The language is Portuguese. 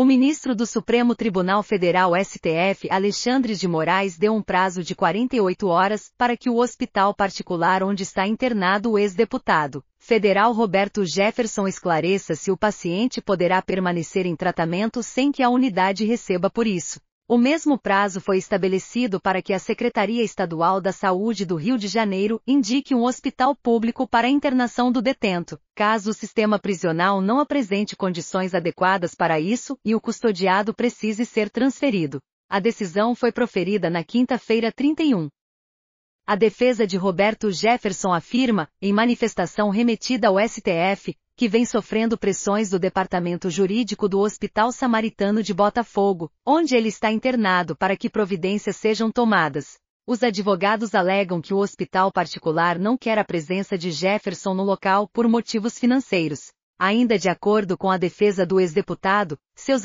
O ministro do Supremo Tribunal Federal STF Alexandre de Moraes deu um prazo de 48 horas para que o hospital particular onde está internado o ex-deputado federal Roberto Jefferson esclareça se o paciente poderá permanecer em tratamento sem que a unidade receba por isso. O mesmo prazo foi estabelecido para que a Secretaria Estadual da Saúde do Rio de Janeiro indique um hospital público para a internação do detento, caso o sistema prisional não apresente condições adequadas para isso e o custodiado precise ser transferido. A decisão foi proferida na quinta-feira 31. A defesa de Roberto Jefferson afirma, em manifestação remetida ao STF, que vem sofrendo pressões do Departamento Jurídico do Hospital Samaritano de Botafogo, onde ele está internado para que providências sejam tomadas. Os advogados alegam que o hospital particular não quer a presença de Jefferson no local por motivos financeiros. Ainda de acordo com a defesa do ex-deputado, seus